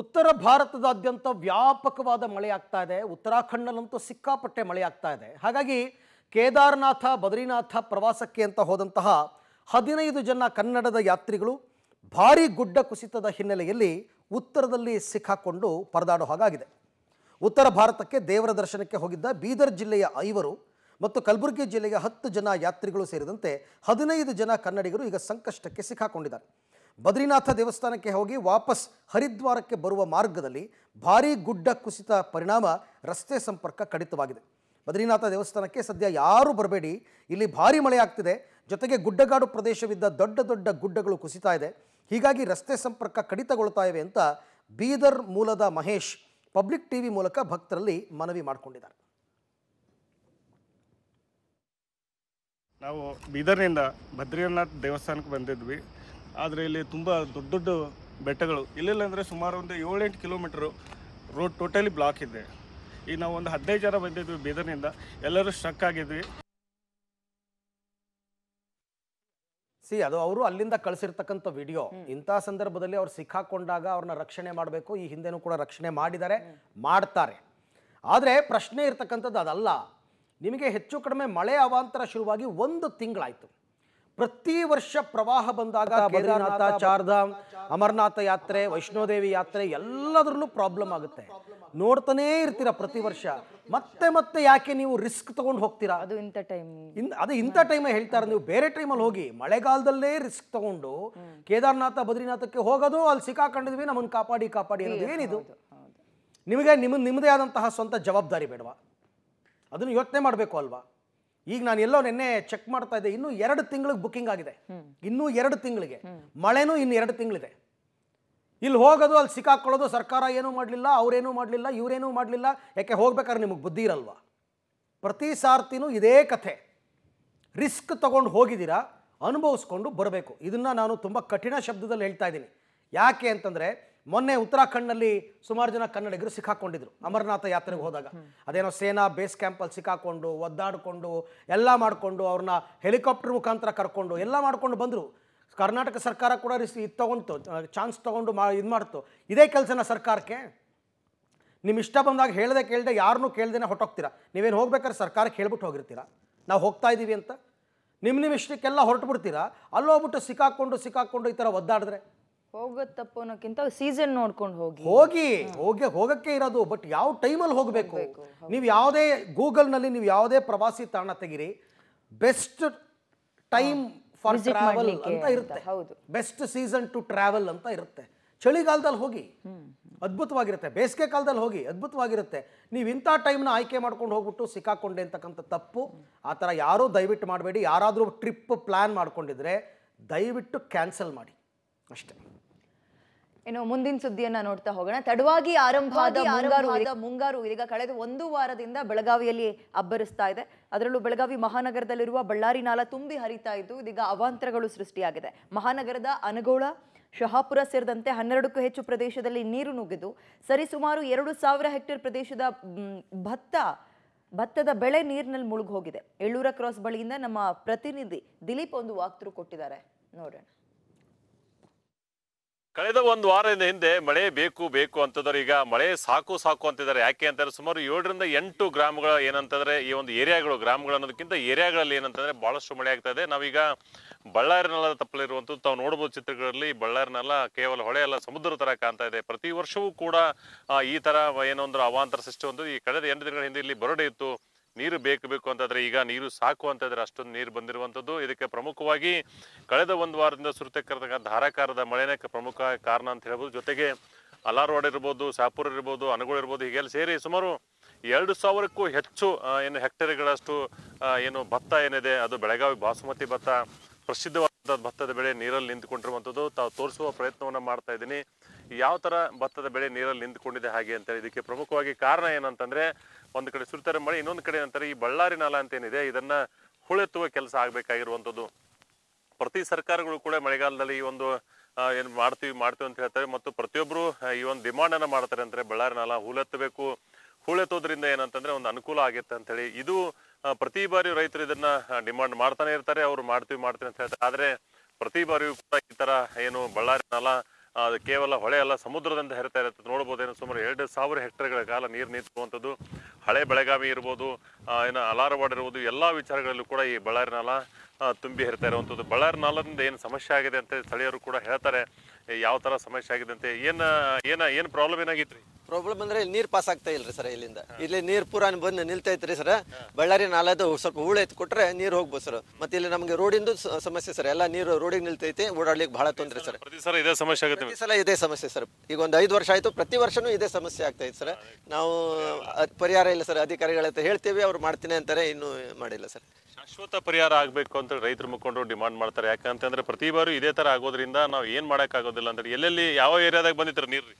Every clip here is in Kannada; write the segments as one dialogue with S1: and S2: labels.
S1: ಉತ್ತರ ಭಾರತದಾದ್ಯಂತ ವ್ಯಾಪಕವಾದ ಮಳೆ ಆಗ್ತಾ ಇದೆ ಉತ್ತರಾಖಂಡ್ನಲ್ಲಂತೂ ಸಿಕ್ಕಾಪಟ್ಟೆ ಮಳೆ ಆಗ್ತಾ ಇದೆ ಹಾಗಾಗಿ ಕೇದಾರನಾಥ ಬದ್ರಿನಾಥ ಪ್ರವಾಸಕ್ಕೆ ಅಂತ ಹೋದಂತಹ ಹದಿನೈದು ಜನ ಕನ್ನಡದ ಯಾತ್ರಿಗಳು ಭಾರಿ ಗುಡ್ಡ ಕುಸಿತದ ಹಿನ್ನೆಲೆಯಲ್ಲಿ ಉತ್ತರದಲ್ಲಿ ಸಿಕ್ಕಾಕೊಂಡು ಪರದಾಡೋ ಹಾಗಾಗಿದೆ ಉತ್ತರ ಭಾರತಕ್ಕೆ ದೇವರ ದರ್ಶನಕ್ಕೆ ಹೋಗಿದ್ದ ಬೀದರ್ ಜಿಲ್ಲೆಯ ಐವರು ಮತ್ತು ಕಲಬುರಗಿ ಜಿಲ್ಲೆಯ ಹತ್ತು ಜನ ಯಾತ್ರಿಗಳು ಸೇರಿದಂತೆ ಹದಿನೈದು ಜನ ಕನ್ನಡಿಗರು ಈಗ ಸಂಕಷ್ಟಕ್ಕೆ ಸಿಕ್ಕಾಕೊಂಡಿದ್ದಾರೆ ಬದ್ರಿನಾಥ ದೇವಸ್ಥಾನಕ್ಕೆ ಹೋಗಿ ವಾಪಸ್ ಹರಿದ್ವಾರಕ್ಕೆ ಬರುವ ಮಾರ್ಗದಲ್ಲಿ ಭಾರೀ ಗುಡ್ಡ ಕುಸಿತ ಪರಿಣಾಮ ರಸ್ತೆ ಸಂಪರ್ಕ ಕಡಿತವಾಗಿದೆ ಬದ್ರಿನಾಥ ದೇವಸ್ಥಾನಕ್ಕೆ ಸದ್ಯ ಯಾರೂ ಬರಬೇಡಿ ಇಲ್ಲಿ ಭಾರಿ ಮಳೆ ಆಗ್ತಿದೆ ಜೊತೆಗೆ ಗುಡ್ಡಗಾಡು ಪ್ರದೇಶವಿದ್ದ ದೊಡ್ಡ ದೊಡ್ಡ ಗುಡ್ಡಗಳು ಕುಸಿತಾ ಇದೆ ಹೀಗಾಗಿ ರಸ್ತೆ ಸಂಪರ್ಕ ಕಡಿತಗೊಳ್ತಾ ಇವೆ ಅಂತ ಬೀದರ್ ಮೂಲದ ಮಹೇಶ್ ಪಬ್ಲಿಕ್ ಟಿವಿ ಮೂಲಕ ಭಕ್ತರಲ್ಲಿ ಮನವಿ ಮಾಡಿಕೊಂಡಿದ್ದಾರೆ
S2: ನಾವು ಬೀದರ್ನಿಂದ ಬದ್ರಿನಾಥ್ ದೇವಸ್ಥಾನಕ್ಕೆ ಬಂದಿದ್ವಿ ಆದರೆ ಇಲ್ಲಿ ತುಂಬ ದೊಡ್ಡ ದೊಡ್ಡ ಬೆಟ್ಟಗಳು ಇಲ್ಲೆಲ್ಲ ಅಂದರೆ ಸುಮಾರು ಒಂದು ಏಳೆಂಟು ಕಿಲೋಮೀಟ್ರು ರೋಡ್ ಟೋಟಲಿ ಬ್ಲಾಕ್ ಇದೆ ಈಗ ನಾವು ಒಂದು ಹದಿನೈದು ಜನ ಬಂದಿದ್ವಿ ಬೀದರ್ನಿಂದ ಎಲ್ಲರೂ ಸ್ಟ್ರಕ್ ಆಗಿದ್ವಿ
S1: ಸಿ ಅದು ಅವರು ಅಲ್ಲಿಂದ ಕಳಿಸಿರ್ತಕ್ಕಂಥ ವಿಡಿಯೋ ಇಂಥ ಸಂದರ್ಭದಲ್ಲಿ ಅವ್ರು ಸಿಕ್ಕಾಕೊಂಡಾಗ ಅವ್ರನ್ನ ರಕ್ಷಣೆ ಮಾಡಬೇಕು ಈ ಹಿಂದೆನೂ ಕೂಡ ರಕ್ಷಣೆ ಮಾಡಿದ್ದಾರೆ ಮಾಡ್ತಾರೆ ಆದರೆ ಪ್ರಶ್ನೆ ಇರ್ತಕ್ಕಂಥದ್ದು ಅದಲ್ಲ ನಿಮಗೆ ಹೆಚ್ಚು ಕಡಿಮೆ ಮಳೆ ಅವಾಂತರ ಶುರುವಾಗಿ ಒಂದು ತಿಂಗಳಾಯಿತು ಪ್ರತಿ ವರ್ಷ ಪ್ರವಾಹ ಬಂದಾಗ ಕೇದಾರನಾಥ ಚಾರ್ಧಾಮ್ ಅಮರನಾಥ ಯಾತ್ರೆ ವೈಷ್ಣೋದೇವಿ ಯಾತ್ರೆ ಎಲ್ಲದರಲ್ಲೂ ಪ್ರಾಬ್ಲಮ್ ಆಗುತ್ತೆ ನೋಡ್ತಾನೇ ಇರ್ತೀರಾ ಪ್ರತಿ ವರ್ಷ ಮತ್ತೆ ಮತ್ತೆ ಯಾಕೆ ನೀವು ರಿಸ್ಕ್ ತಗೊಂಡು ಹೋಗ್ತೀರಾ ಅದು ಇಂಥ ಟೈಮ್ ಅದು ಇಂಥ ಟೈಮ್ ಹೇಳ್ತಾರೆ ನೀವು ಬೇರೆ ಟೈಮಲ್ಲಿ ಹೋಗಿ ಮಳೆಗಾಲದಲ್ಲೇ ರಿಸ್ಕ್ ತಗೊಂಡು ಕೇದಾರನಾಥ ಬದ್ರಿನಾಥಕ್ಕೆ ಹೋಗೋದು ಅಲ್ಲಿ ಸಿಕ್ಕಾಕೊಂಡಿದ್ವಿ ನಮ್ಮನ್ನು ಕಾಪಾಡಿ ಕಾಪಾಡಿ ಅನ್ನೋದು ಏನಿದು ನಿಮಗೆ ನಿಮ್ಮ ನಿಮ್ಮದೇ ಆದಂತಹ ಸ್ವಂತ ಜವಾಬ್ದಾರಿ ಬೇಡವಾ ಅದನ್ನು ಯೋಚನೆ ಮಾಡಬೇಕು ಅಲ್ವಾ ಈಗ ನಾನು ಎಲ್ಲೋ ನಿನ್ನೆ ಚೆಕ್ ಮಾಡ್ತಾ ಇದ್ದೆ ಇನ್ನೂ ಎರಡು ತಿಂಗಳಿಗೆ ಬುಕ್ಕಿಂಗ್ ಆಗಿದೆ ಇನ್ನೂ ಎರಡು ತಿಂಗಳಿಗೆ ಮಳೆನೂ ಇನ್ನು ಎರಡು ತಿಂಗಳಿದೆ ಇಲ್ಲಿ ಹೋಗೋದು ಅಲ್ಲಿ ಸಿಕ್ಕಾಕೊಳ್ಳೋದು ಸರ್ಕಾರ ಏನೂ ಮಾಡಲಿಲ್ಲ ಅವರೇನೂ ಮಾಡಲಿಲ್ಲ ಇವರೇನೂ ಮಾಡಲಿಲ್ಲ ಯಾಕೆ ಹೋಗ್ಬೇಕಾದ್ರೆ ನಿಮಗೆ ಬುದ್ಧಿ ಇರಲ್ವಾ ಪ್ರತಿ ಸಾರ್ತಿನೂ ಇದೇ ಕಥೆ ರಿಸ್ಕ್ ತಗೊಂಡು ಹೋಗಿದ್ದೀರಾ ಅನುಭವಿಸ್ಕೊಂಡು ಬರಬೇಕು ಇದನ್ನು ನಾನು ತುಂಬ ಕಠಿಣ ಶಬ್ದದಲ್ಲಿ ಹೇಳ್ತಾ ಇದ್ದೀನಿ ಯಾಕೆ ಅಂತಂದರೆ ಮೊನ್ನೆ ಉತ್ತರಾಖಂಡ್ನಲ್ಲಿ ಸುಮಾರು ಜನ ಕನ್ನಡಿಗರು ಸಿಕ್ಕಾಕೊಂಡಿದ್ರು ಅಮರನಾಥ ಯಾತ್ರೆಗೆ ಹೋದಾಗ ಅದೇನೋ ಸೇನಾ ಬೇಸ್ ಕ್ಯಾಂಪಲ್ಲಿ ಸಿಕ್ಕಾಕೊಂಡು ಒದ್ದಾಡಿಕೊಂಡು ಎಲ್ಲ ಮಾಡಿಕೊಂಡು ಅವ್ರನ್ನ ಹೆಲಿಕಾಪ್ಟರ್ ಮುಖಾಂತರ ಕರ್ಕೊಂಡು ಎಲ್ಲ ಮಾಡ್ಕೊಂಡು ಬಂದರು ಕರ್ನಾಟಕ ಸರ್ಕಾರ ಕೂಡ ರಿಸ್ ಇದು ತೊಗೊಂತು ಚಾನ್ಸ್ ತೊಗೊಂಡು ಮಾ ಇದು ಮಾಡ್ತು ಇದೇ ಕೆಲಸನ ಸರ್ಕಾರಕ್ಕೆ ನಿಮ್ಮ ಇಷ್ಟ ಬಂದಾಗ ಹೇಳದೆ ಕೇಳದೆ ಯಾರನ್ನೂ ಕೇಳ್ದೇನೆ ಹೊಟ್ಟೋಗ್ತೀರಾ ನೀವೇನು ಹೋಗ್ಬೇಕಾದ್ರೆ ಸರ್ಕಾರಕ್ಕೆ ಹೇಳ್ಬಿಟ್ಟು ಹೋಗಿರ್ತೀರಾ ನಾವು ಹೋಗ್ತಾ ಇದ್ದೀವಿ ಅಂತ ನಿಮ್ಮ ನಿಮ್ಮ ಇಷ್ಟಕ್ಕೆಲ್ಲ ಹೊರಟು ಬಿಡ್ತೀರಾ ಅಲ್ಲೋಗ್ಬಿಟ್ಟು ಸಿಕ್ಕಾಕೊಂಡು ಸಿಕ್ಕಾಕೊಂಡು ಈ ಥರ ಒದ್ದಾಡಿದ್ರೆ
S3: ಹೋಗೋದ್ ಅನ್ನೋಕ್ಕಿಂತ ಸೀಸನ್ ನೋಡ್ಕೊಂಡು
S1: ಹೋಗಿ ಹೋಗಿ ಹೋಗಿ ಹೋಗಕ್ಕೆ ಇರೋದು ಬಟ್ ಯಾವ ಟೈಮಲ್ಲಿ ಹೋಗಬೇಕು ನೀವು ಯಾವುದೇ ಗೂಗಲ್ನಲ್ಲಿ ನೀವು ಯಾವುದೇ ಪ್ರವಾಸಿ ತಾಣ ತೆಗಿರಿ ಬೆಸ್ಟ್ ಟೈಮ್ ಫಾರ್ ಟ್ರಾವೆಲ್ ಅಂತ ಇರುತ್ತೆ ಹೌದು ಬೆಸ್ಟ್ ಸೀಸನ್ ಟು ಟ್ರಾವೆಲ್ ಅಂತ ಇರುತ್ತೆ ಚಳಿಗಾಲದಲ್ಲಿ ಹೋಗಿ ಅದ್ಭುತವಾಗಿರುತ್ತೆ ಬೇಸಿಗೆ ಕಾಲದಲ್ಲಿ ಹೋಗಿ ಅದ್ಭುತವಾಗಿರುತ್ತೆ ನೀವು ಇಂಥ ಟೈಮ್ನ ಆಯ್ಕೆ ಮಾಡ್ಕೊಂಡು ಹೋಗ್ಬಿಟ್ಟು ಸಿಕ್ಕಾಕೊಂಡೆ ಅಂತಕ್ಕಂಥ ತಪ್ಪು ಆ ಥರ ಯಾರೂ ದಯವಿಟ್ಟು ಮಾಡಬೇಡಿ ಯಾರಾದರೂ ಟ್ರಿಪ್ ಪ್ಲ್ಯಾನ್ ಮಾಡ್ಕೊಂಡಿದ್ರೆ ದಯವಿಟ್ಟು ಕ್ಯಾನ್ಸಲ್ ಮಾಡಿ ಅಷ್ಟೇ
S3: ಏನು ಮುಂದಿನ ಸುದ್ದಿಯನ್ನ ನೋಡ್ತಾ ಹೋಗೋಣ ತಡವಾಗಿ ಆರಂಭ ಆದ ಮುಂಗಾರು ಇದೀಗ ಕಳೆದ ಒಂದು ವಾರದಿಂದ ಬೆಳಗಾವಿಯಲ್ಲಿ ಅಬ್ಬರಿಸ್ತಾ ಇದೆ ಅದರಲ್ಲೂ ಬೆಳಗಾವಿ ಮಹಾನಗರದಲ್ಲಿರುವ ಬಳ್ಳಾರಿ ನಾಲ ತುಂಬಿ ಹರಿತಾ ಇದ್ದು ಇದೀಗ ಅವಾಂತರಗಳು ಸೃಷ್ಟಿಯಾಗಿದೆ ಮಹಾನಗರದ ಅನಗೋಳ ಶಹಾಪುರ ಸೇರಿದಂತೆ ಹನ್ನೆರಡಕ್ಕೂ ಹೆಚ್ಚು ಪ್ರದೇಶದಲ್ಲಿ ನೀರು ನುಗ್ಗಿದ್ದು ಸರಿಸುಮಾರು ಎರಡು ಸಾವಿರ ಹೆಕ್ಟೇರ್ ಪ್ರದೇಶದ ಭತ್ತ ಭತ್ತದ ಬೆಳೆ ನೀರಿನಲ್ಲಿ ಮುಳುಗೋಗಿದೆ ಎಳ್ಳೂರ ಕ್ರಾಸ್ ಬಳಿಯಿಂದ ನಮ್ಮ ಪ್ರತಿನಿಧಿ ದಿಲೀಪ್ ಒಂದು ವಾಕ್ತರು ಕೊಟ್ಟಿದ್ದಾರೆ ನೋಡೋಣ
S2: ಕಳೆದ ಒಂದು ವಾರದ ಹಿಂದೆ ಮಳೆ ಬೇಕು ಬೇಕು ಅಂತಂದ್ರೆ ಈಗ ಮಳೆ ಸಾಕು ಸಾಕು ಅಂತಿದ್ದಾರೆ ಯಾಕೆ ಅಂತಂದ್ರೆ ಸುಮಾರು ಏಳರಿಂದ ಎಂಟು ಗ್ರಾಮಗಳ ಏನಂತಂದ್ರೆ ಈ ಒಂದು ಏರಿಯಾಗಳು ಗ್ರಾಮಗಳು ಅನ್ನೋದಕ್ಕಿಂತ ಏರಿಯಾಗಳಲ್ಲಿ ಏನಂತಂದ್ರೆ ಬಹಳಷ್ಟು ಮಳೆ ಆಗ್ತಾ ಇದೆ ನಾವೀಗ ಬಳ್ಳಾರಿನೆಲ್ಲ ತಪ್ಪಲಿರುವಂಥದ್ದು ತಾವು ನೋಡಬಹುದು ಚಿತ್ರಗಳಲ್ಲಿ ಬಳ್ಳಾರಿನೆಲ್ಲ ಕೇವಲ ಹೊಳೆ ಎಲ್ಲ ಸಮುದ್ರ ತರ ಕಾಣ್ತಾ ಇದೆ ಪ್ರತಿ ವರ್ಷವೂ ಕೂಡ ಈ ತರ ಏನೋ ಒಂದು ಅವಾಂತರ ಸೃಷ್ಟಿ ಒಂದು ಈ ಕಳೆದ ಎಂಟು ದಿನಗಳ ಹಿಂದೆ ಇಲ್ಲಿ ಬರಡೆ ಇತ್ತು ನೀರು ಬೇಕು ಬೇಕು ಅಂತಂದರೆ ಈಗ ನೀರು ಸಾಕು ಅಂತಂದರೆ ಅಷ್ಟೊಂದು ನೀರು ಬಂದಿರುವಂಥದ್ದು ಇದಕ್ಕೆ ಪ್ರಮುಖವಾಗಿ ಕಳೆದ ಒಂದು ವಾರದಿಂದ ಸುರಿತಕ್ಕಂಥ ಧಾರಾಕಾರದ ಮಳೆನೇ ಪ್ರಮುಖ ಕಾರಣ ಅಂತ ಹೇಳ್ಬೋದು ಜೊತೆಗೆ ಅಲಾರ್ವಾಡ್ ಇರ್ಬೋದು ಸಾಪುರ ಇರ್ಬೋದು ಅನಗೋಳ ಇರ್ಬೋದು ಹೀಗೆಲ್ಲ ಸೇರಿ ಸುಮಾರು ಎರಡು ಸಾವಿರಕ್ಕೂ ಹೆಚ್ಚು ಏನು ಹೆಕ್ಟೇರ್ಗಳಷ್ಟು ಏನು ಭತ್ತ ಏನಿದೆ ಅದು ಬೆಳಗಾವಿ ಬಾಸುಮತಿ ಭತ್ತ ಪ್ರಸಿದ್ಧವಾದ ಭತ್ತದ ಬೆಳೆ ನೀರಲ್ಲಿ ನಿಂತುಕೊಂಡಿರುವಂಥದ್ದು ತಾವು ತೋರಿಸುವ ಪ್ರಯತ್ನವನ್ನು ಮಾಡ್ತಾ ಇದ್ದೀನಿ ಯಾವ ತರ ಭತ್ತದ ಬೆಳೆ ನೀರಲ್ಲಿ ನಿಂತ್ಕೊಂಡಿದೆ ಹಾಗೆ ಅಂತೇಳಿ ಇದಕ್ಕೆ ಪ್ರಮುಖವಾಗಿ ಕಾರಣ ಏನಂತಂದ್ರೆ ಒಂದು ಕಡೆ ಸುರಿತಾರೆ ಮಳೆ ಇನ್ನೊಂದು ಕಡೆ ಏನಂತಾರೆ ಈ ಬಳ್ಳಾರಿ ನಾಲ ಅಂತ ಏನಿದೆ ಇದನ್ನ ಹುಳೆತ್ತುವ ಕೆಲಸ ಆಗ್ಬೇಕಾಗಿರುವಂತದ್ದು ಪ್ರತಿ ಸರ್ಕಾರಗಳು ಕೂಡ ಮಳೆಗಾಲದಲ್ಲಿ ಈ ಒಂದು ಏನು ಮಾಡ್ತೀವಿ ಮಾಡ್ತೀವಿ ಅಂತ ಹೇಳ್ತಾರೆ ಮತ್ತು ಪ್ರತಿಯೊಬ್ಬರು ಈ ಒಂದು ಅನ್ನ ಮಾಡ್ತಾರೆ ಅಂತಾರೆ ಬಳ್ಳಾರಿ ನಾಲ ಹುಳೆತ್ತಬೇಕು ಹುಳೆತ್ತೋದ್ರಿಂದ ಏನಂತಂದ್ರೆ ಒಂದು ಅನುಕೂಲ ಆಗಿತ್ತು ಅಂತ ಹೇಳಿ ಇದು ಪ್ರತಿ ಬಾರಿ ರೈತರು ಇದನ್ನ ಡಿಮಾಂಡ್ ಮಾಡ್ತಾನೆ ಇರ್ತಾರೆ ಅವ್ರು ಮಾಡ್ತೀವಿ ಮಾಡ್ತೀವಿ ಅಂತ ಹೇಳ್ತಾರೆ ಆದ್ರೆ ಪ್ರತಿ ಬಾರಿಯೂ ಕೂಡ ಈ ತರ ಏನು ಬಳ್ಳಾರಿ ನಾಲ ಅದು ಕೇವಲ ಹೊಳೆ ಅಲ್ಲ ಸಮುದ್ರದಿಂದ ಹರಿತಾ ಇರುತ್ತೆ ನೋಡ್ಬೋದೇನು ಸುಮಾರು ಎರಡು ಸಾವಿರ ಹೆಕ್ಟರ್ಗಳ ಕಾಲ ನೀರು ನಿಂತುವಂಥದ್ದು ಹಳೆ ಬೆಳಗಾವಿ ಇರ್ಬೋದು ಏನು ಅಲಾರವಾಡ್ ಇರ್ಬೋದು ಎಲ್ಲ ವಿಚಾರಗಳಲ್ಲೂ ಕೂಡ ಈ ಬಳ್ಳಾರಿ ನಾಲ ತುಂಬಿ ಹರಿತಾ ಇರುವಂಥದ್ದು ಬಳ್ಳಾರಿ ನಾಲದಿಂದ ಏನು ಸಮಸ್ಯೆ ಆಗಿದೆ ಅಂತ ಸ್ಥಳೀಯರು ಕೂಡ ಹೇಳ್ತಾರೆ ಯಾವ ಥರ ಸಮಸ್ಯೆ ಆಗಿದೆ ಅಂತ ಏನು ಏನು ಏನು ಪ್ರಾಬ್ಲಮ್ ಏನಾಗಿತ್ತು ರೀ
S1: ಪ್ರಾಬ್ಲಮ್ ಇಲ್ಲಿ ನೀರು ಪಾಸ್ ಆಗ್ತಾ ಇಲ್ರಿ ಸರ್ ಇಲ್ಲಿಂದ ಇಲ್ಲಿ ನೀರು ಪೂರ ಬಂದು ನಿಲ್ತೈತ್ರಿ ಸರ್ ಬಳ್ಳಾರಿ ನಾಲದ್ದು ಸ್ವಲ್ಪ ಹೂಳು ಐತೆ ಕೊಟ್ಟರೆ ನೀರು ಹೋಗ್ಬೋದು ಸರ್ ಮತ್ತೆ ಇಲ್ಲಿ ನಮಗೆ ರೋಡಿಂದು ಸಮಸ್ಯೆ ಸರ್ ಎಲ್ಲ ನೀರು ರೋಡಿಗೆ ನಿಲ್ತೈತಿ ಓಡಾಡ್ಲಿಕ್ಕೆ ಬಹಳ ತೊಂದರೆ ಸರ್
S2: ಸರ್ ಇದೇ ಸಮಸ್ಯೆ ಆಗುತ್ತೆ
S1: ಸಲ ಇದೇ ಸಮಸ್ಯೆ ಸರ್ ಈಗ ಒಂದು ಐದು ವರ್ಷ ಆಯ್ತು ಪ್ರತಿ ವರ್ಷನೂ ಇದೇ ಸಮಸ್ಯೆ ಆಗ್ತಾ ಸರ್ ನಾವು ಪರಿಹಾರ ಮಾಡಿಲ್ಲ ಸರ್ ಅಧಿಕಾರಿಗಳ ಹತ್ರ ಹೇಳ್ತೇವೆ ಅವ್ರು ಮಾಡ್ತೀನಿ ಅಂತಾರೆ ಇನ್ನು ಮಾಡಿಲ್ಲ ಸರ್
S2: ಶಾಶ್ವತ ಪರಿಹಾರ ಆಗಬೇಕು ಅಂತ ರೈತರು ಮುಖಂಡರು ಡಿಮಾಂಡ್ ಮಾಡ್ತಾರೆ ಯಾಕಂತಂದ್ರೆ ಪ್ರತಿ ಬಾರಿ ಇದೇ ತರ ಆಗೋದ್ರಿಂದ ನಾವು ಏನು ಮಾಡೋಕ್ಕಾಗೋದಿಲ್ಲ ಅಂದ್ರೆ ಎಲ್ಲೆಲ್ಲಿ ಯಾವ ಏರಿಯಾದಾಗ ಬಂದಿತ್ತು ನೀರ್ರಿ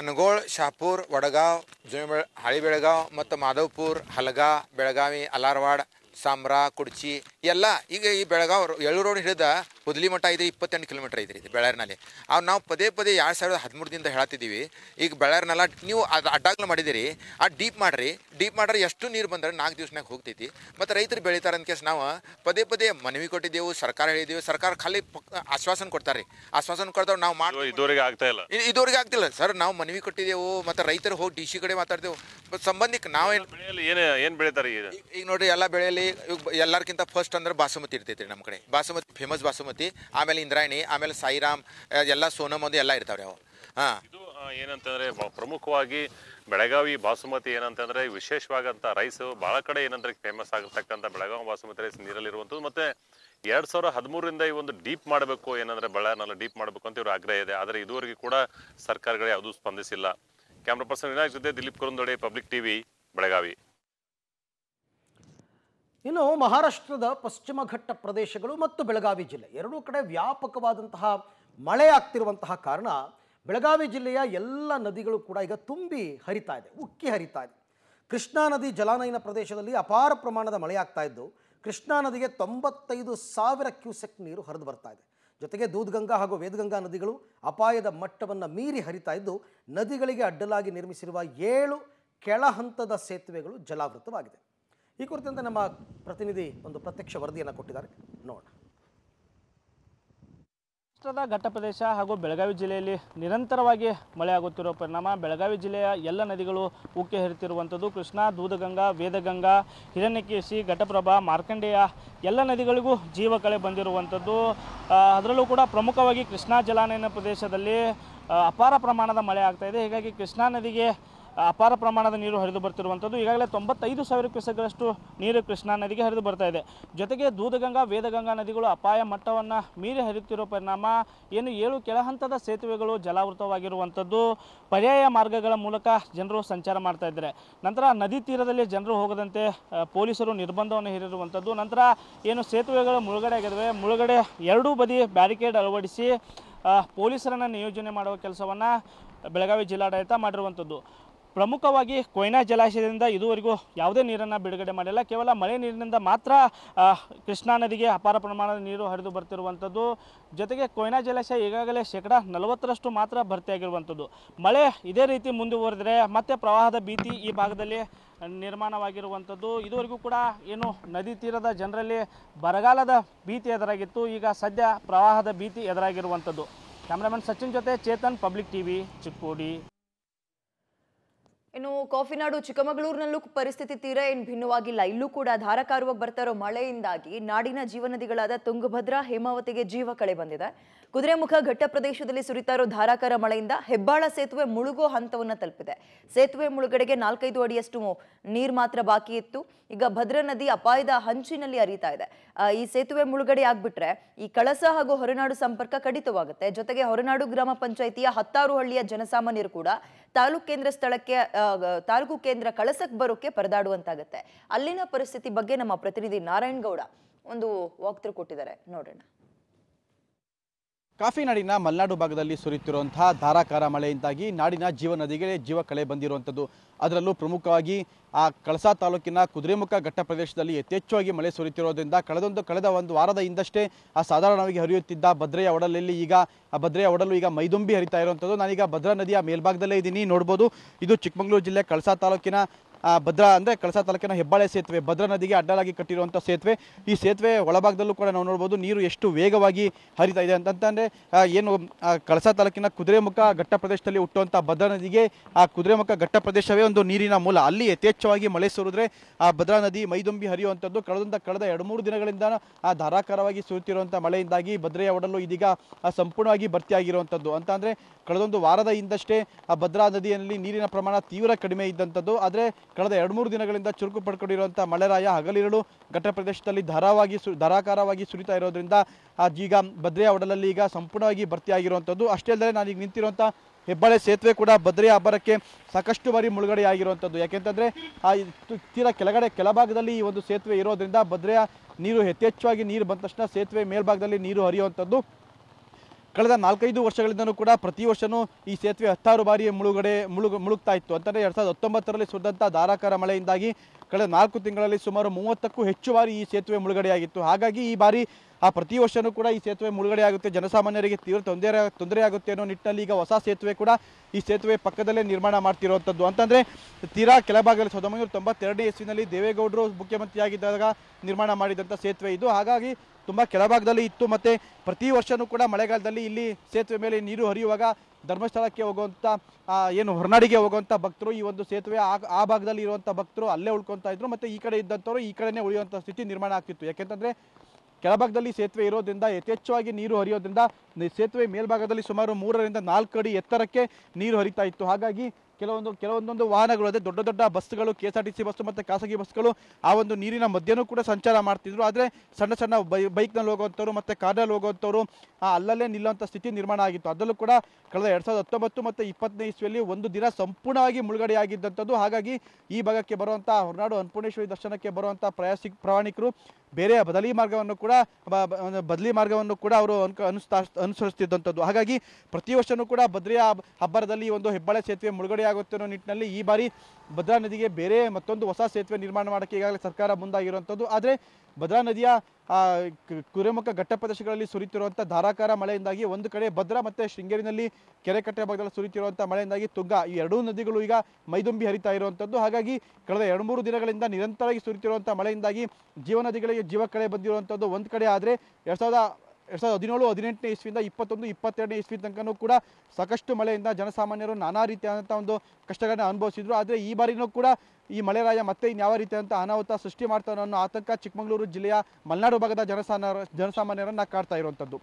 S1: ಅನುಗೋಳ್ ಶಾಪುರ್ ವಡಗಾವ್ ಜುಮೆ ಹಳಿ ಬೆಳಗಾವ್ ಮತ್ತು ಮಾಧವಪುರ್ ಹಲಗಾ ಬೆಳಗಾವಿ ಅಲಾರ್ವಾಡ್ ಸಾಮ್ರಾ ಕುಡ್ಚಿ ಎಲ್ಲ ಈಗ ಈ ಬೆಳಗಾವ್ ಎಳ್ಳು ರೋಡ್ ಹಿಡಿದ ಹುದಲಿ ಮಠ ಇದೆ ಇಪ್ಪತ್ತೆಂಟು ಕಿಲೋಮೀಟರ್ ಐತೆ ಇದು ಬೆಳ್ಳಾರಿನಲ್ಲಿ ನಾವು ಪದೇ ಪದೇ ಎರಡು ಸಾವಿರದ ಹದಿಮೂರದಿಂದ ಹೇಳ್ತಿದ್ದೀವಿ ಈಗ ಬೆಳ್ಳಾರಿನೆಲ್ಲ ನೀವು ಅದು ಅಡ್ಡಾಗ್ಲು ಮಾಡಿದಿರಿ ಆ ಡೀಪ್ ಮಾಡಿರಿ ಡೀಪ್ ಮಾಡ್ರೆ ಎಷ್ಟು ನೀರು ಬಂದರೆ ನಾಲ್ಕು ದಿವ್ಸನಾಗ ಹೋಗ್ತೈತಿ ಮತ್ತು ರೈತರು ಬೆಳೀತಾರೆ ಅಂತ ಕೇಸ್ ನಾವು ಪದೇ ಪದೇ ಮನವಿ ಕೊಟ್ಟಿದ್ದೆವು ಸರ್ಕಾರ ಹೇಳಿದ್ದೇವೆ ಸರ್ಕಾರ ಖಾಲಿ ಆಶ್ವಾಸನ ಕೊಡ್ತಾರೆ ಆಶ್ವಾಸನ ಕೊಡ್ತಾವೆ ನಾವು ಮಾಡಿ ಇದುವರೆಗೆ ಆಗ್ತಾ ಇಲ್ಲ ಇದುವರೆಗೆ ಆಗ್ತಿಲ್ಲ ಸರ್ ನಾವು ಮನವಿ ಕೊಟ್ಟಿದ್ದೆವು ಮತ್ತು ರೈತರು ಹೋಗಿ ಡಿ ಸಿ ಕಡೆ ಮಾತಾಡ್ತೇವೆ ಸಂಬಂಧಿಕ ನಾವೇನು
S2: ಏನು ಏನು ಬೆಳೀತಾರೆ ಈಗ
S1: ಈಗ ನೋಡಿರಿ ಎಲ್ಲ ಬೆಳೆಯಲ್ಲಿ ಎಲ್ಲರಿಗಿಂತ ಫಸ್ಟ್ ಅಂದ್ರೆ ಬಾಸುಮತಿ ಇರ್ತೈತಿ ನಮ್ಮ ಕಡೆ ಬಾಸುಮತಿ ಫೇಮಸ್ ಬಾಸುಮತಿ ಬಾಸುಮತಿ ಆಮೇಲೆ ಇಂದ್ರಾಯಣಿ ಆಮೇಲೆ ಸಾಯಿರಾಮ್ ಎಲ್ಲ ಸೋನಮಂದು ಎಲ್ಲ ಇರ್ತಾವ್ರಿ ಅವು
S2: ಹಾಂ ಏನಂತಂದ್ರೆ ಪ್ರಮುಖವಾಗಿ ಬೆಳಗಾವಿ ಬಾಸುಮತಿ ಏನಂತಂದ್ರೆ ವಿಶೇಷವಾದಂತ ರೈಸ್ ಬಹಳ ಕಡೆ ಏನಂದ್ರೆ ಫೇಮಸ್ ಆಗಿರ್ತಕ್ಕಂಥ ಬೆಳಗಾವಿ ಬಾಸುಮತಿ ರೈಸ್ ನೀರಲ್ಲಿರುವಂಥದ್ದು ಮತ್ತೆ ಎರಡ್ ಸಾವಿರ ಹದಿಮೂರರಿಂದ ಈ ಒಂದು ಡೀಪ್ ಮಾಡಬೇಕು ಏನಂದ್ರೆ ಬಳ್ಳಾರಿನಲ್ಲಿ ಡೀಪ್ ಮಾಡಬೇಕು ಅಂತ ಇವರು ಆಗ್ರಹ ಇದೆ ಆದರೆ ಇದುವರೆಗೂ ಕೂಡ ಸರ್ಕಾರಗಳು ಯಾವುದೂ ಸ್ಪಂದಿಸಿಲ್ಲ ಕ್ಯಾಮ್ರಾ ಪರ್ಸನ್ ವಿನಾಯಕ್ ಜೊತೆ ದಿಲೀಪ್ ಕುರುಂದೊಡೆ ಪಬ್ಲಿಕ್ ಟಿವಿ ಬೆಳಗಾವಿ
S1: ಇನ್ನು ಮಹಾರಾಷ್ಟ್ರದ ಪಶ್ಚಿಮ ಘಟ್ಟ ಪ್ರದೇಶಗಳು ಮತ್ತು ಬೆಳಗಾವಿ ಜಿಲ್ಲೆ ಎರಡೂ ಕಡೆ ವ್ಯಾಪಕವಾದಂತಹ ಮಳೆ ಆಗ್ತಿರುವಂತಹ ಕಾರಣ ಬೆಳಗಾವಿ ಜಿಲ್ಲೆಯ ಎಲ್ಲ ನದಿಗಳು ಕೂಡ ಈಗ ತುಂಬಿ ಹರಿತಾ ಇದೆ ಉಕ್ಕಿ ಹರಿತಾ ಇದೆ ಕೃಷ್ಣಾ ನದಿ ಜಲಾನಯನ ಪ್ರದೇಶದಲ್ಲಿ ಅಪಾರ ಪ್ರಮಾಣದ ಮಳೆಯಾಗ್ತಾ ಇದ್ದು ಕೃಷ್ಣಾ ನದಿಗೆ ತೊಂಬತ್ತೈದು ಸಾವಿರ ಕ್ಯೂಸೆಕ್ ನೀರು ಹರಿದು ಬರ್ತಾ ಇದೆ ಜೊತೆಗೆ ದೂದ್ಗಂಗಾ ಹಾಗೂ ವೇದಗಂಗಾ ನದಿಗಳು ಅಪಾಯದ ಮಟ್ಟವನ್ನು ಮೀರಿ ಹರಿತಾ ಇದ್ದು ನದಿಗಳಿಗೆ ಅಡ್ಡಲಾಗಿ ನಿರ್ಮಿಸಿರುವ ಏಳು ಕೆಳಹಂತದ ಸೇತುವೆಗಳು ಜಲಾವೃತವಾಗಿದೆ ಈ ಕುರಿತಂತೆ ನಮ್ಮ ಪ್ರತಿನಿಧಿ ಒಂದು ಪ್ರತ್ಯಕ್ಷ ವರದಿಯನ್ನು ಕೊಟ್ಟಿದ್ದಾರೆ ನೋಡೋಣ
S4: ರಾಷ್ಟ್ರದ ಘಟ್ಟ ಪ್ರದೇಶ ಹಾಗೂ ಬೆಳಗಾವಿ ಜಿಲ್ಲೆಯಲ್ಲಿ ನಿರಂತರವಾಗಿ ಮಳೆಯಾಗುತ್ತಿರುವ ಪರಿಣಾಮ ಬೆಳಗಾವಿ ಜಿಲ್ಲೆಯ ಎಲ್ಲ ನದಿಗಳು ಉಕ್ಕಿ ಹರಿತಿರುವಂಥದ್ದು ಕೃಷ್ಣಾ ದೂದಗಂಗಾ ವೇದಗಂಗಾ ಹಿರಣ್ಯಕೇಶಿ ಘಟಪ್ರಭಾ ಮಾರ್ಕಂಡೇಯ ಎಲ್ಲ ನದಿಗಳಿಗೂ ಜೀವಕಳೆ ಬಂದಿರುವಂಥದ್ದು ಅದರಲ್ಲೂ ಕೂಡ ಪ್ರಮುಖವಾಗಿ ಕೃಷ್ಣಾ ಜಲಾನಯನ ಪ್ರದೇಶದಲ್ಲಿ ಅಪಾರ ಪ್ರಮಾಣದ ಮಳೆ ಆಗ್ತಾ ಇದೆ ಹೀಗಾಗಿ ಕೃಷ್ಣಾ ನದಿಗೆ ಅಪಾರ ಪ್ರಮಾಣದ ನೀರು ಹರಿದು ಬರ್ತಿರುವಂಥದ್ದು ಈಗಾಗಲೇ ತೊಂಬತ್ತೈದು ಸಾವಿರ ಕ್ಯೂಸೆಕ್ಗಳಷ್ಟು ನೀರು ಕೃಷ್ಣಾ ನದಿಗೆ ಹರಿದು ಬರ್ತಾ ಇದೆ ಜೊತೆಗೆ ದೂದಗಂಗಾ ವೇದಗಂಗಾ ನದಿಗಳು ಅಪಾಯ ಮಟ್ಟವನ್ನು ಮೀರಿ ಹರಿಯುತ್ತಿರುವ ಪರಿಣಾಮ ಏನು ಏಳು ಕೆಳಹಂತದ ಸೇತುವೆಗಳು ಜಲಾವೃತವಾಗಿರುವಂಥದ್ದು ಪರ್ಯಾಯ ಮಾರ್ಗಗಳ ಮೂಲಕ ಜನರು ಸಂಚಾರ ಮಾಡ್ತಾ ಇದ್ದಾರೆ ನಂತರ ನದಿ ತೀರದಲ್ಲಿ ಜನರು ಹೋಗದಂತೆ ಪೊಲೀಸರು ನಿರ್ಬಂಧವನ್ನು ಹೇರಿರುವಂಥದ್ದು ನಂತರ ಏನು ಸೇತುವೆಗಳು ಮುಳುಗಡೆ ಆಗಿದ್ದಾವೆ ಮುಳುಗಡೆ ಎರಡೂ ಬದಿ ಬ್ಯಾರಿಕೇಡ್ ಅಳವಡಿಸಿ ಪೊಲೀಸರನ್ನು ನಿಯೋಜನೆ ಮಾಡುವ ಕೆಲಸವನ್ನು ಬೆಳಗಾವಿ ಜಿಲ್ಲಾಡಳಿತ ಮಾಡಿರುವಂಥದ್ದು ಪ್ರಮುಖವಾಗಿ ಕೊಯ್ನಾ ಜಲಾಶಯದಿಂದ ಇದುವರೆಗೂ ಯಾವುದೇ ನೀರನ್ನು ಬಿಡುಗಡೆ ಮಾಡಿಲ್ಲ ಕೇವಲ ಮಳೆ ನೀರಿನಿಂದ ಮಾತ್ರ ಕೃಷ್ಣಾ ನದಿಗೆ ಅಪಾರ ಪ್ರಮಾಣದ ನೀರು ಹರಿದು ಬರ್ತಿರುವಂಥದ್ದು ಜೊತೆಗೆ ಕೊಯ್ನಾ ಜಲಾಶಯ ಈಗಾಗಲೇ ಶೇಕಡ ನಲವತ್ತರಷ್ಟು ಮಾತ್ರ ಭರ್ತಿಯಾಗಿರುವಂಥದ್ದು ಮಳೆ ಇದೇ ರೀತಿ ಮುಂದುವರೆದರೆ ಮತ್ತೆ ಪ್ರವಾಹದ ಭೀತಿ ಈ ಭಾಗದಲ್ಲಿ ನಿರ್ಮಾಣವಾಗಿರುವಂಥದ್ದು ಇದುವರೆಗೂ ಕೂಡ ಏನು ನದಿ ತೀರದ ಜನರಲ್ಲಿ ಬರಗಾಲದ ಭೀತಿ ಎದುರಾಗಿತ್ತು ಈಗ ಸದ್ಯ ಪ್ರವಾಹದ ಭೀತಿ ಎದುರಾಗಿರುವಂಥದ್ದು ಕ್ಯಾಮ್ರಾಮನ್ ಸಚಿನ್ ಜೊತೆ ಚೇತನ್ ಪಬ್ಲಿಕ್ ಟಿವಿ ಚಿಕ್ಕೋಡಿ
S3: ಇನ್ನು ಕಾಫಿನಾಡು ಚಿಕ್ಕಮಗಳೂರಿನಲ್ಲೂ ಪರಿಸ್ಥಿತಿ ತೀರ ಏನು ಭಿನ್ನವಾಗಿಲ್ಲ ಇಲ್ಲೂ ಕೂಡ ಧಾರಾಕಾರವಾಗಿ ಬರ್ತಾ ಇರೋ ಮಳೆಯಿಂದಾಗಿ ನಾಡಿನ ಜೀವನದಿಗಳಾದ ತುಂಗಭದ್ರಾ ಹೇಮಾವತಿಗೆ ಜೀವ ಕಳೆ ಬಂದಿದೆ ಕುದುರೆಮುಖ ಘಟ್ಟ ಪ್ರದೇಶದಲ್ಲಿ ಸುರಿತಾ ಇರೋ ಧಾರಾಕಾರ ಮಳೆಯಿಂದ ಹೆಬ್ಬಾಳ ಸೇತುವೆ ಮುಳುಗೋ ಹಂತವನ್ನು ತಲುಪಿದೆ ಸೇತುವೆ ಮುಳುಗಡೆಗೆ ನಾಲ್ಕೈದು ಅಡಿಯಷ್ಟು ನೀರು ಮಾತ್ರ ಬಾಕಿ ಇತ್ತು ಈಗ ಭದ್ರಾ ನದಿ ಅಪಾಯದ ಹಂಚಿನಲ್ಲಿ ಅರಿತಾ ಇದೆ ಈ ಸೇತುವೆ ಮುಳುಗಡೆ ಆಗ್ಬಿಟ್ರೆ ಈ ಕಳಸ ಹಾಗೂ ಹೊರನಾಡು ಸಂಪರ್ಕ ಕಡಿತವಾಗುತ್ತೆ ಜೊತೆಗೆ ಹೊರನಾಡು ಗ್ರಾಮ ಪಂಚಾಯಿತಿಯ ಹತ್ತಾರು ಹಳ್ಳಿಯ ಜನಸಾಮಾನ್ಯರು ಕೂಡ ತಾಲೂಕು ಕೇಂದ್ರ ಸ್ಥಳಕ್ಕೆ ತಾಲೂಕು ಕೇಂದ್ರ ಕಳಸಕ್ಕೆ ಬರೋಕ್ಕೆ ಪರದಾಡುವಂತಾಗತ್ತೆ ಅಲ್ಲಿನ ಪರಿಸ್ಥಿತಿ ಬಗ್ಗೆ ನಮ್ಮ ಪ್ರತಿನಿಧಿ ನಾರಾಯಣಗೌಡ ಗೌಡ ಒಂದು ವಾಕ್ ಕೊಟ್ಟಿದ್ದಾರೆ ನೋಡೋಣ
S5: ಕಾಫಿ ನಾಡಿನ ಮಲೆನಾಡು ಭಾಗದಲ್ಲಿ ಸುರಿಯುತ್ತಿರುವಂತಹ ಧಾರಾಕಾರ ಮಳೆಯಿಂದಾಗಿ ನಾಡಿನ ಜೀವ ನದಿಗೆ ಜೀವ ಕಳೆ ಬಂದಿರುವಂಥದ್ದು ಅದರಲ್ಲೂ ಪ್ರಮುಖವಾಗಿ ಆ ಕಳಸಾ ತಾಲೂಕಿನ ಕುದುರೆಮುಖ ಘಟ್ಟ ಪ್ರದೇಶದಲ್ಲಿ ಯಥೇಚ್ಛವಾಗಿ ಮಳೆ ಸುರಿಯುತ್ತಿರುವುದರಿಂದ ಕಳೆದೊಂದು ಕಳೆದ ಒಂದು ವಾರದ ಹಿಂದಷ್ಟೇ ಆ ಸಾಧಾರಣವಾಗಿ ಹರಿಯುತ್ತಿದ್ದ ಭದ್ರೆಯ ಒಡಲಲ್ಲಿ ಈಗ ಆ ಭದ್ರೆಯ ಒಡಲು ಈಗ ಮೈದುಂಬಿ ಹರಿತಾ ಇರುವಂಥದ್ದು ನಾನೀಗ ಭದ್ರಾ ನದಿಯ ಮೇಲ್ಭಾಗದಲ್ಲೇ ಇದ್ದೀನಿ ನೋಡ್ಬೋದು ಇದು ಚಿಕ್ಕಮಗಳೂರು ಜಿಲ್ಲೆ ಕಳಸಾ ತಾಲೂಕಿನ ಭದ್ರಾ ಅಂದರೆ ಕಳಸ ತಾಲೂಕಿನ ಹೆಬ್ಬಾಳೆ ಸೇತುವೆ ಭದ್ರಾ ನದಿಗೆ ಅಡ್ಡಲಾಗಿ ಕಟ್ಟಿರುವಂಥ ಸೇತುವೆ ಈ ಸೇತುವೆ ಒಳಭಾಗದಲ್ಲೂ ಕೂಡ ನಾವು ನೋಡ್ಬೋದು ನೀರು ಎಷ್ಟು ವೇಗವಾಗಿ ಹರಿತಾ ಇದೆ ಅಂತಂದರೆ ಏನು ಕಳಸ ತಾಲೂಕಿನ ಕುದುರೆಮುಖ ಘಟ್ಟ ಪ್ರದೇಶದಲ್ಲಿ ಹುಟ್ಟುವಂಥ ಭದ್ರಾ ನದಿಗೆ ಆ ಕುದುರೆಮುಖ ಘಟ್ಟ ಪ್ರದೇಶವೇ ಒಂದು ನೀರಿನ ಮೂಲ ಅಲ್ಲಿ ಯಥೇಚ್ಛವಾಗಿ ಮಳೆ ಸುರಿದ್ರೆ ಆ ಭದ್ರಾ ನದಿ ಮೈದುಂಬಿ ಹರಿಯುವಂಥದ್ದು ಕಳೆದ ಕಳೆದ ಎರಡು ಮೂರು ದಿನಗಳಿಂದ ಆ ಧಾರಾಕಾರವಾಗಿ ಸುರಿತಿರುವಂಥ ಮಳೆಯಿಂದಾಗಿ ಭದ್ರೆಯ ಒಡಲು ಇದೀಗ ಸಂಪೂರ್ಣವಾಗಿ ಭರ್ತಿಯಾಗಿರುವಂಥದ್ದು ಅಂತ ಅಂದರೆ ಕಳೆದೊಂದು ವಾರದ ಹಿಂದಷ್ಟೇ ಆ ಭದ್ರಾ ನದಿಯಲ್ಲಿ ನೀರಿನ ಪ್ರಮಾಣ ತೀವ್ರ ಕಡಿಮೆ ಇದ್ದಂಥದ್ದು ಆದರೆ ಕಳೆದ ಎರಡು ಮೂರು ದಿನಗಳಿಂದ ಚುರುಕು ಪಡ್ಕೊಂಡಿರುವಂಥ ಮಳೆರಾಯ ಹಗಲಿರಳು ಘಟ್ಟ ಪ್ರದೇಶದಲ್ಲಿ ಧಾರಾವಾಗಿ ಸು ಧಾರಾಕಾರವಾಗಿ ಸುರಿತಾ ಇರೋದ್ರಿಂದ ಈಗ ಭದ್ರೆಯ ಒಡಲಲ್ಲಿ ಈಗ ಸಂಪೂರ್ಣವಾಗಿ ಭರ್ತಿಯಾಗಿರುವಂಥದ್ದು ಅಷ್ಟೇ ಅಲ್ಲದೆ ನಾನೀಗ ನಿಂತಿರುವಂಥ ಹೆಬ್ಬಾಳೆ ಸೇತುವೆ ಕೂಡ ಭದ್ರೆಯ ಅಬ್ಬರಕ್ಕೆ ಸಾಕಷ್ಟು ಬಾರಿ ಮುಳುಗಡೆ ಆಗಿರುವಂಥದ್ದು ಯಾಕೆಂತಂದರೆ ತೀರಾ ಕೆಳಗಡೆ ಕೆಳಭಾಗದಲ್ಲಿ ಈ ಒಂದು ಸೇತುವೆ ಇರೋದ್ರಿಂದ ಭದ್ರೆಯ ನೀರು ಯಥೇಚ್ಛವಾಗಿ ನೀರು ಬಂದ ತಕ್ಷಣ ಸೇತುವೆ ಮೇಲ್ಭಾಗದಲ್ಲಿ ನೀರು ಹರಿಯುವಂಥದ್ದು ಕಳೆದ ನಾಲ್ಕೈದು ವರ್ಷಗಳಿಂದಲೂ ಕೂಡ ಪ್ರತಿ ವರ್ಷವೂ ಈ ಸೇತುವೆ ಹತ್ತಾರು ಬಾರಿ ಮುಳುಗಡೆ ಮುಳುಗ ಮುಳುಗ್ತಾ ಇತ್ತು ಅಂತಂದರೆ ಎರಡು ಸಾವಿರದ ಹತ್ತೊಂಬತ್ತರಲ್ಲಿ ಸುರಿದಂಥ ಧಾರಾಕಾರ ಮಳೆಯಿಂದಾಗಿ ಕಳೆದ ನಾಲ್ಕು ತಿಂಗಳಲ್ಲಿ ಸುಮಾರು ಮೂವತ್ತಕ್ಕೂ ಹೆಚ್ಚು ಬಾರಿ ಈ ಸೇತುವೆ ಮುಳುಗಡೆಯಾಗಿತ್ತು ಹಾಗಾಗಿ ಈ ಬಾರಿ ಆ ಪ್ರತಿ ವರ್ಷವೂ ಕೂಡ ಈ ಸೇತುವೆ ಮುಳುಗಡೆಯಾಗುತ್ತೆ ಜನಸಾಮಾನ್ಯರಿಗೆ ತೀವ್ರ ತೊಂದರೆ ತೊಂದರೆ ಆಗುತ್ತೆ ಅನ್ನೋ ನಿಟ್ಟಿನಲ್ಲಿ ಈಗ ಹೊಸ ಸೇತುವೆ ಕೂಡ ಈ ಸೇತುವೆ ಪಕ್ಕದಲ್ಲೇ ನಿರ್ಮಾಣ ಮಾಡ್ತಿರುವಂಥದ್ದು ಅಂತಂದರೆ ತೀರಾ ಕೆಳಭಾಗದಲ್ಲಿ ಸಾವಿರದ ಒಂಬೈನೂರ ತೊಂಬತ್ತೆರಡನೇ ಇಸ್ವಿನಲ್ಲಿ ದೇವೇಗೌಡರು ಮುಖ್ಯಮಂತ್ರಿಯಾಗಿದ್ದಾಗ ನಿರ್ಮಾಣ ಮಾಡಿದಂಥ ಸೇತುವೆ ಇದು ಹಾಗಾಗಿ ತುಂಬ ಕೆಳಭಾಗದಲ್ಲಿ ಇತ್ತು ಮತ್ತು ಪ್ರತಿ ವರ್ಷವೂ ಕೂಡ ಮಳೆಗಾಲದಲ್ಲಿ ಇಲ್ಲಿ ಸೇತುವೆ ಮೇಲೆ ನೀರು ಹರಿಯುವಾಗ ಧರ್ಮಸ್ಥಳಕ್ಕೆ ಹೋಗುವಂಥ ಏನು ಹೊರನಾಡಿಗೆ ಹೋಗುವಂಥ ಭಕ್ತರು ಈ ಒಂದು ಸೇತುವೆ ಆ ಆ ಭಾಗದಲ್ಲಿ ಇರುವಂಥ ಭಕ್ತರು ಅಲ್ಲೇ ಉಳ್ಕೊತಾ ಇದ್ರು ಮತ್ತು ಈ ಕಡೆ ಇದ್ದಂಥವ್ರು ಈ ಕಡೆನೇ ಉಳಿಯುವಂಥ ಸ್ಥಿತಿ ನಿರ್ಮಾಣ ಆಗ್ತಿತ್ತು ಯಾಕೆಂತಂದರೆ ಕೆಳಭಾಗದಲ್ಲಿ ಸೇತುವೆ ಇರೋದ್ರಿಂದ ಯಥೇಚ್ಛವಾಗಿ ನೀರು ಹರಿಯೋದ್ರಿಂದ ಸೇತುವೆ ಮೇಲ್ಭಾಗದಲ್ಲಿ ಸುಮಾರು ಮೂರರಿಂದ ನಾಲ್ಕು ಅಡಿ ಎತ್ತರಕ್ಕೆ ನೀರು ಹರಿತಾ ಇತ್ತು ಹಾಗಾಗಿ ಕೆಲವೊಂದು ಕೆಲವೊಂದೊಂದು ವಾಹನಗಳು ಅದೇ ದೊಡ್ಡ ದೊಡ್ಡ ಬಸ್ಗಳು K S R T C bus ಮತ್ತು ಖಾಸಗಿ ಬಸ್ಗಳು ಆ ಒಂದು ನೀರಿನ ಮಧ್ಯನೂ ಕೂಡ ಸಂಚಾರ ಮಾಡ್ತಿದ್ರು ಆದರೆ ಸಣ್ಣ ಸಣ್ಣ ಬೈ ಬೈಕ್ನಲ್ಲಿ ಹೋಗುವಂಥವ್ರು ಮತ್ತು ಕಾರಲ್ಲಿ ಹೋಗುವಂಥವ್ರು ಅಲ್ಲಲ್ಲೇ ನಿಲ್ಲುವಂಥ ಸ್ಥಿತಿ ನಿರ್ಮಾಣ ಆಗಿತ್ತು ಅದರಲ್ಲೂ ಕೂಡ ಕಳೆದ ಎರಡು ಸಾವಿರದ ಹತ್ತೊಂಬತ್ತು ಮತ್ತು ಇಪ್ಪತ್ತನೇ ಇಸ್ವಿಯಲ್ಲಿ ಒಂದು ದಿನ ಸಂಪೂರ್ಣವಾಗಿ ಮುಳುಗಡೆಯಾಗಿದ್ದಂಥದ್ದು ಹಾಗಾಗಿ ಈ ಭಾಗಕ್ಕೆ ಬರುವಂಥ ಹೊರನಾಡು ಅನ್ಪೂರ್ಣೇಶ್ವರಿ ದರ್ಶನಕ್ಕೆ ಬರುವಂಥ ಪ್ರಯಾಸಿ ಪ್ರಯಾಣಿಕರು ಬೇರೆ ಬದಲಿ ಮಾರ್ಗವನ್ನು ಕೂಡ ಬದಲಿ ಮಾರ್ಗವನ್ನು ಕೂಡ ಅವರು ಅನುಸರಿಸುತ್ತಿದ್ದಂಥದ್ದು ಹಾಗಾಗಿ ಪ್ರತಿ ವರ್ಷವೂ ಕೂಡ ಭದ್ರೆಯ ಹಬ್ಬರದಲ್ಲಿ ಒಂದು ಹೆಬ್ಬಾಳೆ ಸೇತುವೆ ಮುಳುಗಡೆಯಾಗುತ್ತೆ ಅನ್ನೋ ನಿಟ್ಟಿನಲ್ಲಿ ಈ ಬಾರಿ ಭದ್ರಾ ನದಿಗೆ ಬೇರೆ ಮತ್ತೊಂದು ಹೊಸ ಸೇತುವೆ ನಿರ್ಮಾಣ ಮಾಡೋಕ್ಕೆ ಈಗಾಗಲೇ ಸರ್ಕಾರ ಮುಂದಾಗಿರುವಂಥದ್ದು ಆದರೆ ಭದ್ರಾ ನದಿಯ ಕುರೆಮುಖ ಘಟ್ಟ ಪ್ರದೇಶಗಳಲ್ಲಿ ಸುರಿತಿರುವಂಥ ಧಾರಾಕಾರ ಮಳೆಯಿಂದಾಗಿ ಒಂದು ಕಡೆ ಭದ್ರಾ ಮತ್ತು ಶೃಂಗೇರಿನಲ್ಲಿ ಕೆರೆಕಟ್ಟೆ ಭಾಗದಲ್ಲಿ ಸುರಿತಿರುವಂಥ ಮಳೆಯಿಂದಾಗಿ ತುಂಗಾ ಈ ಎರಡೂ ನದಿಗಳು ಈಗ ಮೈದುಂಬಿ ಹರಿತಾ ಇರುವಂಥದ್ದು ಹಾಗಾಗಿ ಕಳೆದ ಎರಡು ಮೂರು ದಿನಗಳಿಂದ ನಿರಂತರವಾಗಿ ಸುರಿತಿರುವಂಥ ಮಳೆಯಿಂದಾಗಿ ಜೀವ ನದಿಗಳಿಗೆ ಜೀವ ಕಡೆ ಬಂದಿರುವಂಥದ್ದು ಒಂದು ಕಡೆ ಆದರೆ ಎರಡು ಸಾವಿರದ ಎರಡು ಸಾವಿರದ ಹದಿನೇಳು ಹದಿನೆಂಟನೇ ಇಸ್ವಿಯಿಂದ ಇಪ್ಪತ್ತೊಂದು ಇಪ್ಪತ್ತೆರಡನೇ ಇಸ್ವಿ ತನಕನೂ ಕೂಡ ಸಾಕಷ್ಟು ಮಳೆಯಿಂದ ಜನಸಾಮಾನ್ಯರು ನಾನಾ ರೀತಿಯಾದಂಥ ಒಂದು ಕಷ್ಟಗಳನ್ನ ಅನುಭವಿಸಿದ್ರು ಆದರೆ ಈ ಬಾರಿನೂ ಕೂಡ ಈ ಮಳೆರಾಯ ಮತ್ತೆ ಇನ್ಯಾವ ರೀತಿಯಾದಂಥ ಅನಾಹುತ ಸೃಷ್ಟಿ ಮಾಡ್ತಾನೋ ಅನ್ನೋ ಆತಂಕ ಚಿಕ್ಕಮಗಳೂರು ಜಿಲ್ಲೆಯ ಮಲೆನಾಡು ಭಾಗದ ಜನಸಾನ ಜನಸಾಮಾನ್ಯರನ್ನು ಕಾಡ್ತಾ ಇರುವಂಥದ್ದು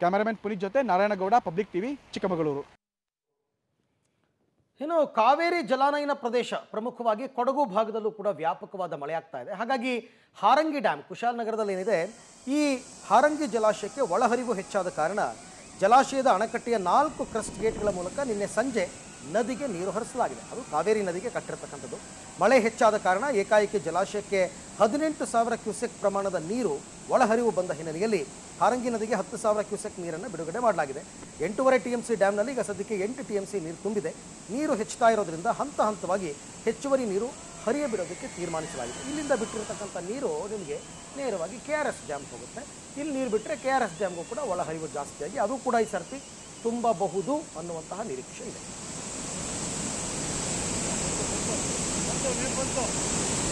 S5: ಕ್ಯಾಮರಾಮನ್ ಪುನೀತ್ ಜೊತೆ ನಾರಾಯಣಗೌಡ ಪಬ್ಲಿಕ್ ಟಿವಿ ಚಿಕ್ಕಮಗಳೂರು
S1: ಇನ್ನು ಕಾವೇರಿ ಜಲಾನಯನ ಪ್ರದೇಶ ಪ್ರಮುಖವಾಗಿ ಕೊಡಗು ಭಾಗದಲ್ಲೂ ಕೂಡ ವ್ಯಾಪಕವಾದ ಮಳೆ ಆಗ್ತಾ ಇದೆ ಹಾಗಾಗಿ ಹಾರಂಗಿ ಡ್ಯಾಮ್ ಕುಶಾಲನಗರದಲ್ಲಿ ಏನಿದೆ ಈ ಹಾರಂಗಿ ಜಲಾಶಯಕ್ಕೆ ಒಳಹರಿವು ಹೆಚ್ಚಾದ ಕಾರಣ ಜಲಾಶಯದ ಅಣೆಕಟ್ಟೆಯ ನಾಲ್ಕು ಕ್ರಸ್ಟ್ ಗೇಟ್ಗಳ ಮೂಲಕ ನಿನ್ನೆ ಸಂಜೆ ನದಿಗೆ ನೀರು ಹರಿಸಲಾಗಿದೆ ಅದು ಕಾವೇರಿ ನದಿಗೆ ಕಟ್ಟಿರ್ತಕ್ಕಂಥದ್ದು ಮಳೆ ಹೆಚ್ಚಾದ ಕಾರಣ ಏಕಾಏಕಿ ಜಲಾಶಯಕ್ಕೆ ಹದಿನೆಂಟು ಸಾವಿರ ಕ್ಯೂಸೆಕ್ ಪ್ರಮಾಣದ ನೀರು ಒಳಹರಿವು ಬಂದ ಹಿನ್ನೆಲೆಯಲ್ಲಿ ಹಾರಂಗಿ ನದಿಗೆ ಹತ್ತು ಸಾವಿರ ಕ್ಯೂಸೆಕ್ ನೀರನ್ನು ಬಿಡುಗಡೆ ಮಾಡಲಾಗಿದೆ ಎಂಟೂವರೆ ಟಿ ಎಂ ಸಿ ಡ್ಯಾಮ್ನಲ್ಲಿ ಈಗ ಸದ್ಯಕ್ಕೆ ಎಂಟು ಟಿ ಎಂ ಸಿ ನೀರು ತುಂಬಿದೆ ನೀರು ಹೆಚ್ಚುತ್ತಾ ಇರೋದ್ರಿಂದ ಹಂತ ಹಂತವಾಗಿ ಹೆಚ್ಚುವರಿ ನೀರು ಹರಿಯ ಬಿಡೋದಕ್ಕೆ ತೀರ್ಮಾನಿಸಲಾಗಿದೆ ಇಲ್ಲಿಂದ ಬಿಟ್ಟಿರತಕ್ಕಂಥ ನೀರು ನಿಮಗೆ ನೇರವಾಗಿ ಕೆ ಆರ್ ಎಸ್ ಡ್ಯಾಮ್ಗೆ ಹೋಗುತ್ತೆ ಇಲ್ಲಿ ನೀರು ಬಿಟ್ಟರೆ ಕೆ ಆರ್ ಎಸ್ ಡ್ಯಾಮ್ಗೂ ಕೂಡ ಒಳಹರಿವು ಜಾಸ್ತಿಯಾಗಿ ಅದು ಕೂಡ ಈ ಸರ್ತಿ ತುಂಬಬಹುದು ಅನ್ನುವಂತಹ ನಿರೀಕ್ಷೆ ಇದೆ
S4: 10분동